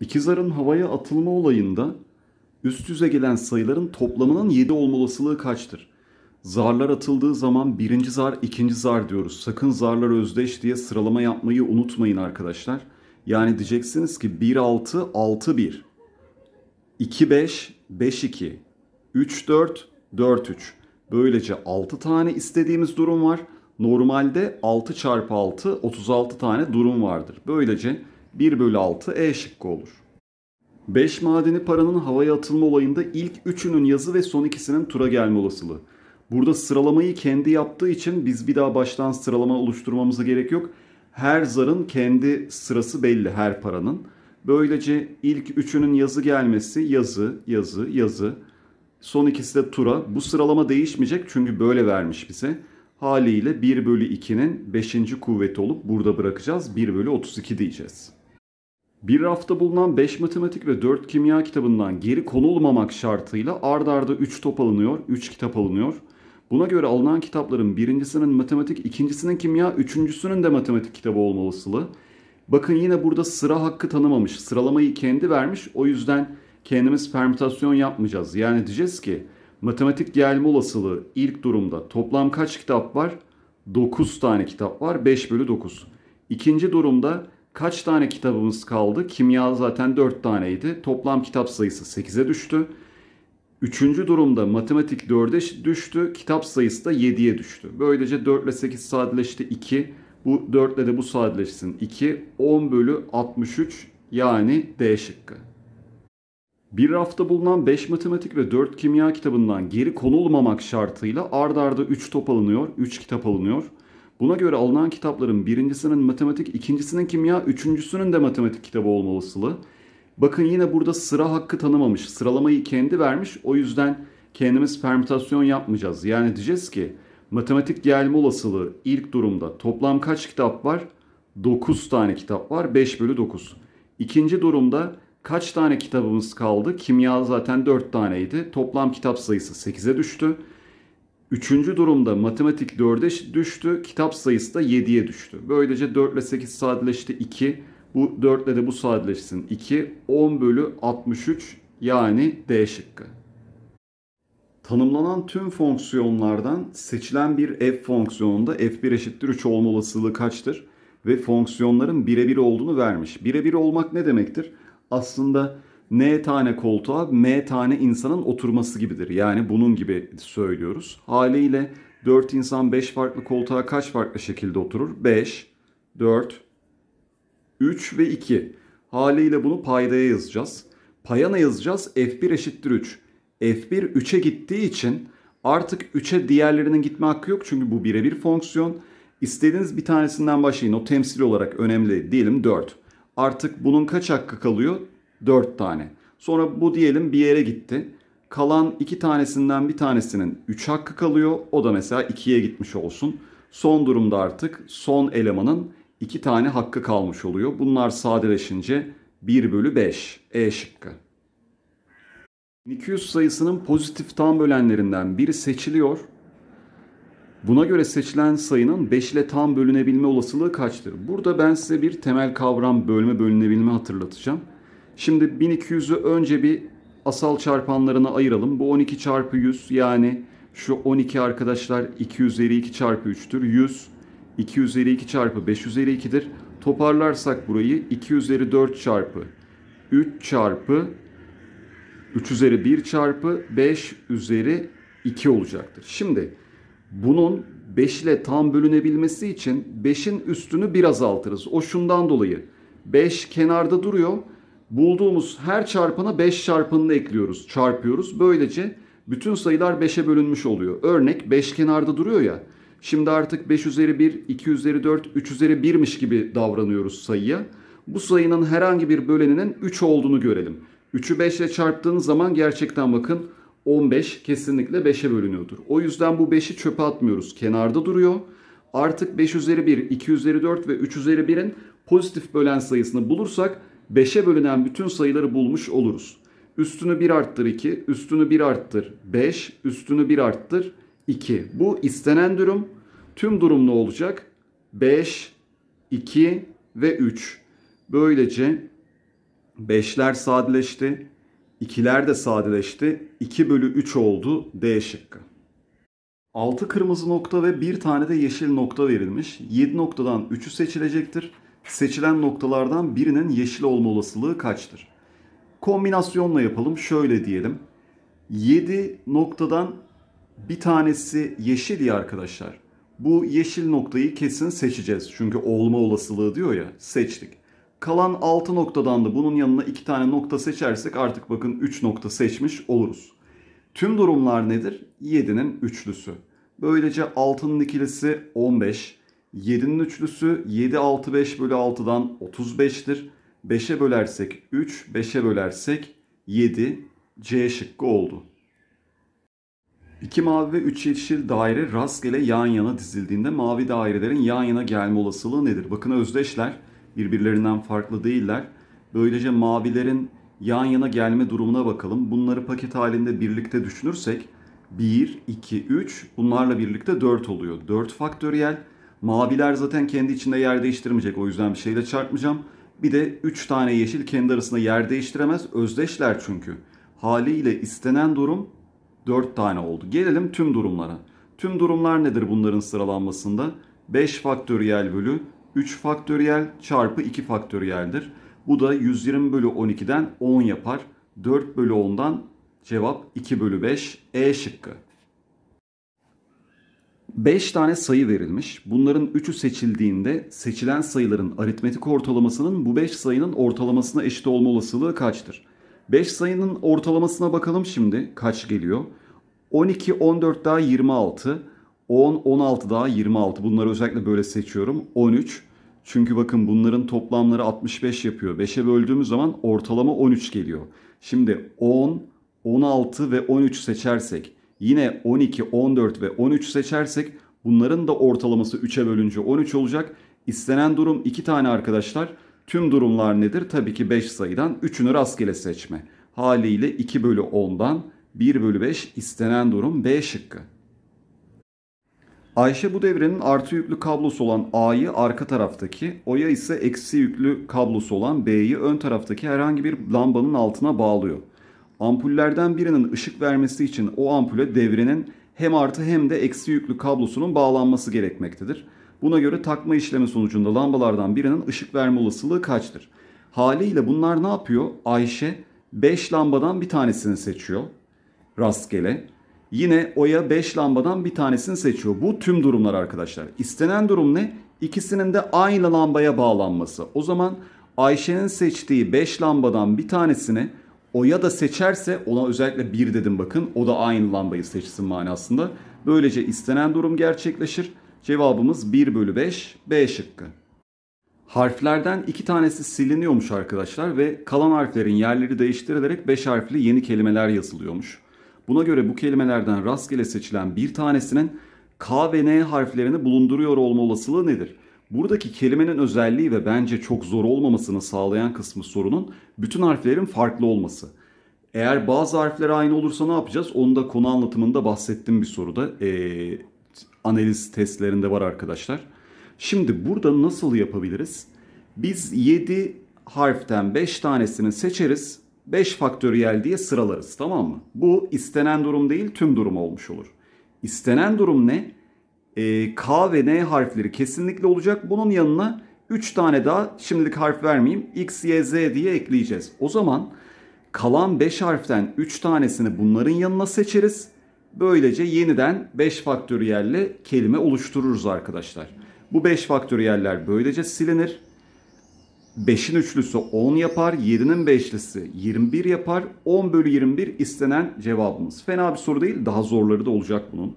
İkizar'ın havaya atılma olayında üst yüze gelen sayıların toplamının 7 olma olasılığı kaçtır? Zarlar atıldığı zaman birinci zar, ikinci zar diyoruz. Sakın zarlar özdeş diye sıralama yapmayı unutmayın arkadaşlar. Yani diyeceksiniz ki 1 6 6 1 2 5 5 2 3 4 4 3. Böylece 6 tane istediğimiz durum var. Normalde 6 çarpı 6 36 tane durum vardır. Böylece 1 bölü 6 E şıkkı olur. 5 madeni paranın havaya atılma olayında ilk üçünün yazı ve son ikisinin tura gelme olasılığı. Burada sıralamayı kendi yaptığı için biz bir daha baştan sıralama oluşturmamıza gerek yok. Her zarın kendi sırası belli her paranın. Böylece ilk üçünün yazı gelmesi yazı, yazı, yazı. Son ikisi de tura. Bu sıralama değişmeyecek çünkü böyle vermiş bize. Haliyle 1 bölü 2'nin 5. kuvveti olup burada bırakacağız. 1 bölü 32 diyeceğiz. Bir rafta bulunan 5 matematik ve 4 kimya kitabından geri konulmamak şartıyla ard arda 3 top alınıyor, 3 kitap alınıyor. Buna göre alınan kitapların birincisinin matematik, ikincisinin kimya, üçüncüsünün de matematik kitabı olmalısı. Bakın yine burada sıra hakkı tanımamış. Sıralamayı kendi vermiş. O yüzden kendimiz permütasyon yapmayacağız. Yani diyeceğiz ki matematik gelme olasılığı ilk durumda toplam kaç kitap var? 9 tane kitap var. 5 bölü 9. İkinci durumda Kaç tane kitabımız kaldı? Kimya zaten 4 taneydi. Toplam kitap sayısı 8'e düştü. Üçüncü durumda matematik 4'e düştü. Kitap sayısı da 7'ye düştü. Böylece 4 ile 8 sadeleşti 2. Bu 4 ile de bu sadeleşsin 2. 10 bölü 63 yani D şıkkı. Bir rafta bulunan 5 matematik ve 4 kimya kitabından geri konulmamak şartıyla ard arda 3 top alınıyor, 3 kitap alınıyor. Buna göre alınan kitapların birincisinin matematik, ikincisinin kimya, üçüncüsünün de matematik kitabı olmalısı. Bakın yine burada sıra hakkı tanımamış. Sıralamayı kendi vermiş. O yüzden kendimiz permütasyon yapmayacağız. Yani diyeceğiz ki matematik gelme olasılığı ilk durumda toplam kaç kitap var? 9 tane kitap var. 5 bölü 9. İkinci durumda kaç tane kitabımız kaldı? Kimya zaten 4 taneydi. Toplam kitap sayısı 8'e düştü. Üçüncü durumda matematik 4'e düştü, kitap sayısı da 7'ye düştü. Böylece 4 ile 8 sadeleşti 2. Bu 4 ile de bu sadeleşsin 2. 10 bölü 63 yani D şıkkı. Tanımlanan tüm fonksiyonlardan seçilen bir f fonksiyonunda f1 eşittir 3 olma olasılığı kaçtır? Ve fonksiyonların birebir olduğunu vermiş. Birebir olmak ne demektir? Aslında N tane koltuğa M tane insanın oturması gibidir. Yani bunun gibi söylüyoruz. Haliyle 4 insan 5 farklı koltuğa kaç farklı şekilde oturur? 5, 4, 3 ve 2. Haliyle bunu paydaya yazacağız. Payana yazacağız F1 eşittir 3. F1 3'e gittiği için artık 3'e diğerlerinin gitme hakkı yok. Çünkü bu birebir fonksiyon. İstediğiniz bir tanesinden başlayın. O temsil olarak önemli. değilim 4. Artık bunun kaç hakkı kalıyor? 4 tane. Sonra bu diyelim bir yere gitti. Kalan 2 tanesinden bir tanesinin 3 hakkı kalıyor. O da mesela 2'ye gitmiş olsun. Son durumda artık son elemanın 2 tane hakkı kalmış oluyor. Bunlar sadeleşince 1 bölü 5. E şıkkı. 1200 sayısının pozitif tam bölenlerinden biri seçiliyor. Buna göre seçilen sayının 5 ile tam bölünebilme olasılığı kaçtır? Burada ben size bir temel kavram bölme bölünebilme hatırlatacağım. Şimdi 1200'ü önce bir asal çarpanlarına ayıralım. Bu 12 çarpı 100 yani şu 12 arkadaşlar 2 üzeri 2 çarpı 3'tür. 100 2 üzeri 2 çarpı 5 üzeri 2'dir. Toparlarsak burayı 2 üzeri 4 çarpı 3 çarpı 3 üzeri 1 çarpı 5 üzeri 2 olacaktır. Şimdi bunun 5 ile tam bölünebilmesi için 5'in üstünü bir azaltırız. O şundan dolayı 5 kenarda duruyor bulduğumuz her çarpana 5 çarpanını ekliyoruz, çarpıyoruz. Böylece bütün sayılar 5'e bölünmüş oluyor. Örnek 5 kenarda duruyor ya. Şimdi artık 5 üzeri 1, 2 üzeri 4, 3 üzeri 1'miş gibi davranıyoruz sayıya. Bu sayının herhangi bir böleninin 3 olduğunu görelim. 3'ü 5 ile çarptığınız zaman gerçekten bakın 15 kesinlikle 5'e bölünüyordur. O yüzden bu 5'i çöpe atmıyoruz. Kenarda duruyor. Artık 5 üzeri 1, 2 üzeri 4 ve 3 üzeri 1'in pozitif bölen sayısını bulursak 5'e bölünen bütün sayıları bulmuş oluruz. Üstünü 1 arttır 2, üstünü 1 arttır 5, üstünü 1 arttır 2. Bu istenen durum. Tüm durum ne olacak? 5, 2 ve 3. Böylece 5'ler sadeleşti. 2'ler de sadeleşti. 2 bölü 3 oldu D şıkkı. 6 kırmızı nokta ve 1 tane de yeşil nokta verilmiş. 7 noktadan 3'ü seçilecektir. Seçilen noktalardan birinin yeşil olma olasılığı kaçtır? Kombinasyonla yapalım. Şöyle diyelim. 7 noktadan bir tanesi yeşil ya arkadaşlar. Bu yeşil noktayı kesin seçeceğiz. Çünkü olma olasılığı diyor ya seçtik. Kalan 6 noktadan da bunun yanına 2 tane nokta seçersek artık bakın 3 nokta seçmiş oluruz. Tüm durumlar nedir? 7'nin üçlüsü. Böylece 6'nın ikilisi 15, 7'nin üçlüsü 7 6 5 bölü 6'dan 35'tir. 5'e bölersek 3, 5'e bölersek 7 C şıkkı oldu. İki mavi ve üç yeşil daire rastgele yan yana dizildiğinde mavi dairelerin yan yana gelme olasılığı nedir? Bakın özdeşler birbirlerinden farklı değiller. Böylece mavilerin yan yana gelme durumuna bakalım. Bunları paket halinde birlikte düşünürsek 1, 2, 3 bunlarla birlikte 4 oluyor. 4 faktöriyel Maviler zaten kendi içinde yer değiştirmeyecek. O yüzden bir şeyle çarpmayacağım. Bir de 3 tane yeşil kendi arasında yer değiştiremez. Özdeşler çünkü. Haliyle istenen durum 4 tane oldu. Gelelim tüm durumlara. Tüm durumlar nedir bunların sıralanmasında? 5 faktöriyel bölü 3 faktöriyel çarpı 2 faktöriyeldir. Bu da 120 bölü 12'den 10 yapar. 4 bölü 10'dan cevap 2 bölü 5 E şıkkı. 5 tane sayı verilmiş. Bunların 3'ü seçildiğinde seçilen sayıların aritmetik ortalamasının bu 5 sayının ortalamasına eşit olma olasılığı kaçtır? 5 sayının ortalamasına bakalım şimdi kaç geliyor? 12, 14 daha 26, 10, 16 daha 26. Bunları özellikle böyle seçiyorum. 13. Çünkü bakın bunların toplamları 65 yapıyor. 5'e böldüğümüz zaman ortalama 13 geliyor. Şimdi 10, 16 ve 13 seçersek yine 12, 14 ve 13 seçersek bunların da ortalaması 3'e bölünce 13 olacak. İstenen durum 2 tane arkadaşlar. Tüm durumlar nedir? Tabii ki 5 sayıdan 3'ünü rastgele seçme. Haliyle 2 bölü 10'dan 1 bölü 5 istenen durum B şıkkı. Ayşe bu devrenin artı yüklü kablosu olan A'yı arka taraftaki, Oya ise eksi yüklü kablosu olan B'yi ön taraftaki herhangi bir lambanın altına bağlıyor. Ampullerden birinin ışık vermesi için o ampule devrenin hem artı hem de eksi yüklü kablosunun bağlanması gerekmektedir. Buna göre takma işlemi sonucunda lambalardan birinin ışık verme olasılığı kaçtır? Haliyle bunlar ne yapıyor? Ayşe 5 lambadan bir tanesini seçiyor rastgele. Yine Oya 5 lambadan bir tanesini seçiyor. Bu tüm durumlar arkadaşlar. İstenen durum ne? İkisinin de aynı lambaya bağlanması. O zaman Ayşe'nin seçtiği 5 lambadan bir tanesini o ya da seçerse ona özellikle bir dedim bakın o da aynı lambayı seçsin manasında. Böylece istenen durum gerçekleşir. Cevabımız 1 bölü 5 B şıkkı. Harflerden iki tanesi siliniyormuş arkadaşlar ve kalan harflerin yerleri değiştirilerek 5 harfli yeni kelimeler yazılıyormuş. Buna göre bu kelimelerden rastgele seçilen bir tanesinin K ve N harflerini bulunduruyor olma olasılığı nedir? Buradaki kelimenin özelliği ve bence çok zor olmamasını sağlayan kısmı sorunun bütün harflerin farklı olması. Eğer bazı harfler aynı olursa ne yapacağız? Onu da konu anlatımında bahsettim bir soruda. Ee, analiz testlerinde var arkadaşlar. Şimdi burada nasıl yapabiliriz? Biz 7 harften 5 tanesini seçeriz. 5 faktöriyel diye sıralarız tamam mı? Bu istenen durum değil tüm durum olmuş olur. İstenen durum ne? e, K ve N harfleri kesinlikle olacak. Bunun yanına 3 tane daha şimdilik harf vermeyeyim. X, Y, Z diye ekleyeceğiz. O zaman kalan 5 harften 3 tanesini bunların yanına seçeriz. Böylece yeniden 5 faktöriyelle kelime oluştururuz arkadaşlar. Bu 5 faktöriyeller böylece silinir. 5'in üçlüsü 10 yapar, 7'nin beşlisi 21 yapar. 10 bölü 21 istenen cevabımız. Fena bir soru değil, daha zorları da olacak bunun.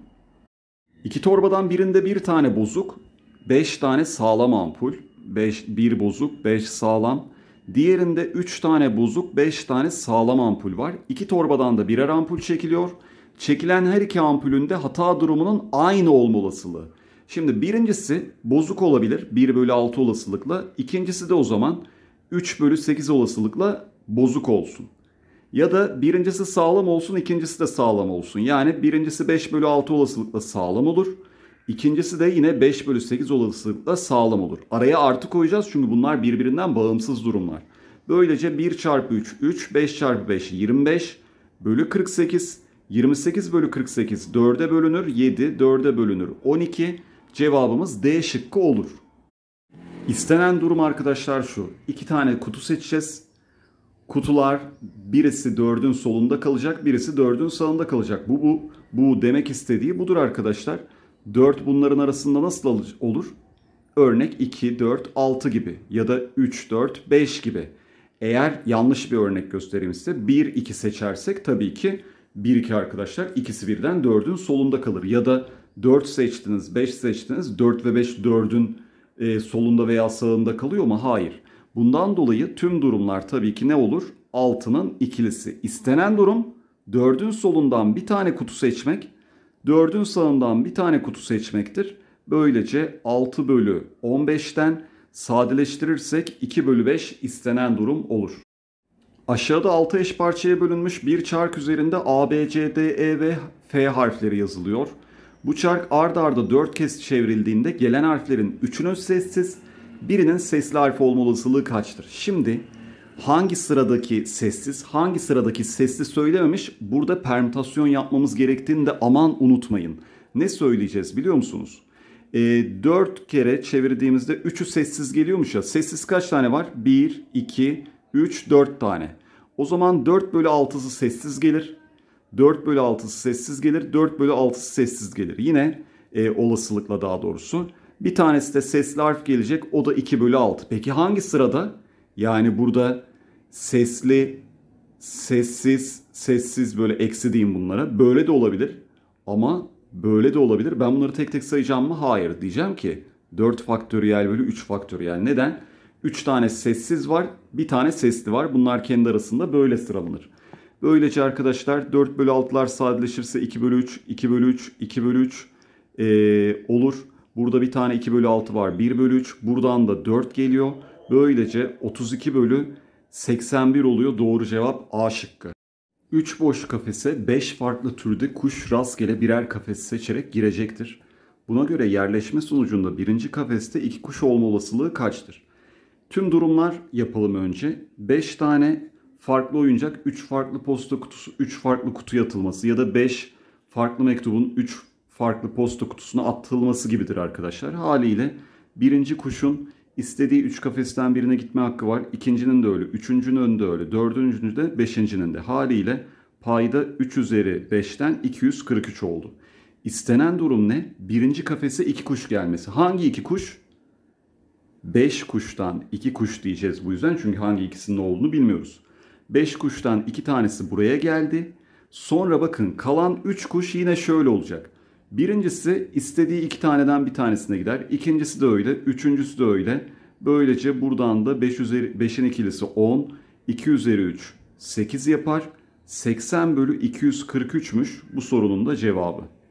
İki torbadan birinde bir tane bozuk, beş tane sağlam ampul, beş, bir bozuk, beş sağlam. Diğerinde üç tane bozuk, beş tane sağlam ampul var. İki torbadan da birer ampul çekiliyor. Çekilen her iki ampulün de hata durumunun aynı olma olasılığı. Şimdi birincisi bozuk olabilir 1 bölü 6 olasılıkla. İkincisi de o zaman 3 bölü 8 olasılıkla bozuk olsun. Ya da birincisi sağlam olsun ikincisi de sağlam olsun. Yani birincisi 5 bölü 6 olasılıkla sağlam olur. İkincisi de yine 5 bölü 8 olasılıkla sağlam olur. Araya artı koyacağız çünkü bunlar birbirinden bağımsız durumlar. Böylece 1 çarpı 3 3, 5 çarpı 5 25 bölü 48, 28 bölü 48 4'e bölünür, 7 4'e bölünür 12 cevabımız D şıkkı olur. İstenen durum arkadaşlar şu. iki tane kutu seçeceğiz kutular birisi dördün solunda kalacak, birisi dördün sağında kalacak. Bu, bu, bu demek istediği budur arkadaşlar. 4 bunların arasında nasıl olur? Örnek 2, 4, 6 gibi ya da 3, 4, 5 gibi. Eğer yanlış bir örnek göstereyim size 1, 2 seçersek tabii ki 1, 2 arkadaşlar ikisi birden 4'ün solunda kalır. Ya da 4 seçtiniz, 5 seçtiniz, 4 ve 5 4'ün e, solunda veya sağında kalıyor mu? Hayır. Bundan dolayı tüm durumlar tabii ki ne olur? Altının ikilisi. İstenen durum dördün solundan bir tane kutu seçmek, dördün sağından bir tane kutu seçmektir. Böylece 6 bölü 15'ten sadeleştirirsek 2 bölü 5 istenen durum olur. Aşağıda 6 eş parçaya bölünmüş bir çark üzerinde A, B, C, D, E ve F harfleri yazılıyor. Bu çark ard arda 4 kez çevrildiğinde gelen harflerin 3'ünün sessiz, birinin sesli harf olma olasılığı kaçtır? Şimdi hangi sıradaki sessiz, hangi sıradaki sesli söylememiş burada permütasyon yapmamız gerektiğini de aman unutmayın. Ne söyleyeceğiz biliyor musunuz? E, ee, 4 kere çevirdiğimizde 3'ü sessiz geliyormuş ya. Sessiz kaç tane var? 1, 2, 3, 4 tane. O zaman 4 bölü 6'sı sessiz gelir. 4 bölü 6'sı sessiz gelir. 4 bölü 6'sı sessiz gelir. Yine e, olasılıkla daha doğrusu. Bir tanesi de sesli harf gelecek. O da 2 bölü 6. Peki hangi sırada? Yani burada sesli, sessiz, sessiz böyle eksi diyeyim bunlara. Böyle de olabilir. Ama böyle de olabilir. Ben bunları tek tek sayacağım mı? Hayır. Diyeceğim ki 4 faktöriyel bölü 3 faktöriyel. Neden? 3 tane sessiz var. Bir tane sesli var. Bunlar kendi arasında böyle sıralanır. Böylece arkadaşlar 4 bölü 6'lar sadeleşirse 2 bölü 3, 2 bölü 3, 2 bölü 3 ee, olur. Burada bir tane 2 bölü 6 var 1 bölü 3. Buradan da 4 geliyor. Böylece 32 bölü 81 oluyor. Doğru cevap A şıkkı. 3 boş kafese 5 farklı türde kuş rastgele birer kafes seçerek girecektir. Buna göre yerleşme sonucunda birinci kafeste iki kuş olma olasılığı kaçtır? Tüm durumlar yapalım önce. 5 tane farklı oyuncak, 3 farklı posta kutusu, 3 farklı kutuya atılması ya da 5 farklı mektubun 3 farklı posta kutusuna atılması gibidir arkadaşlar. Haliyle birinci kuşun istediği üç kafesten birine gitme hakkı var. İkincinin de öyle, üçüncünün de öyle, dördüncünün de, beşincinin de. Haliyle payda 3 üzeri 5'ten 243 oldu. İstenen durum ne? Birinci kafese iki kuş gelmesi. Hangi iki kuş? 5 kuştan 2 kuş diyeceğiz bu yüzden çünkü hangi ikisinin olduğunu bilmiyoruz. 5 kuştan 2 tanesi buraya geldi. Sonra bakın kalan 3 kuş yine şöyle olacak. Birincisi istediği iki taneden bir tanesine gider. İkincisi de öyle. Üçüncüsü de öyle. Böylece buradan da 5 üzeri, 5'in ikilisi 10. 2 üzeri 3 8 yapar. 80 bölü 243'müş bu sorunun da cevabı.